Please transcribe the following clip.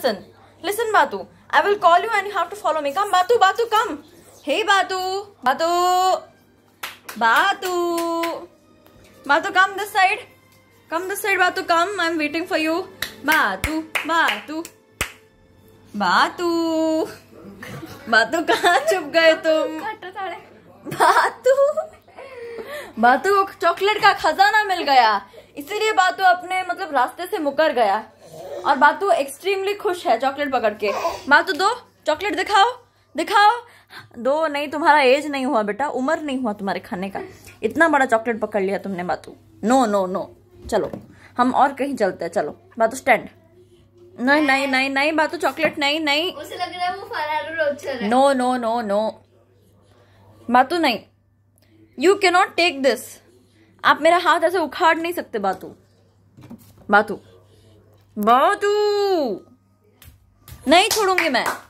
Listen, listen, Batu. I will call you and you have to follow me. Come, Batu, Batu, come. Hey, Batu, Batu, Batu, Batu, come this side. Come this side, Batu, come. I'm waiting for you. Batu, Batu, Batu. बातू कहाँ छुप गए तुम batu बातू chocolate का खजाना मिल गया इसीलिए बातू अपने मतलब रास्ते से मुकर गया और बातू एक्सट्रीमली तो खुश है चॉकलेट पकड़ के बातु तो दो चॉकलेट दिखाओ दिखाओ दो नहीं तुम्हारा एज नहीं हुआ बेटा उम्र नहीं हुआ तुम्हारे खाने का इतना बड़ा चॉकलेट पकड़ लिया तुमने बातू नो नो नो चलो हम और कहीं चलते हैं चलो बातू स्टैंड नहीं नहीं नहीं नहीं बातू चॉकलेट नहीं नहीं उसे लग रहा है वो है नो नो नो नो बातु नहीं यू नॉट टेक दिस आप मेरा हाथ ऐसे उखाड़ नहीं सकते बातू बातू मोदू नहीं छोड़ूंगी मैं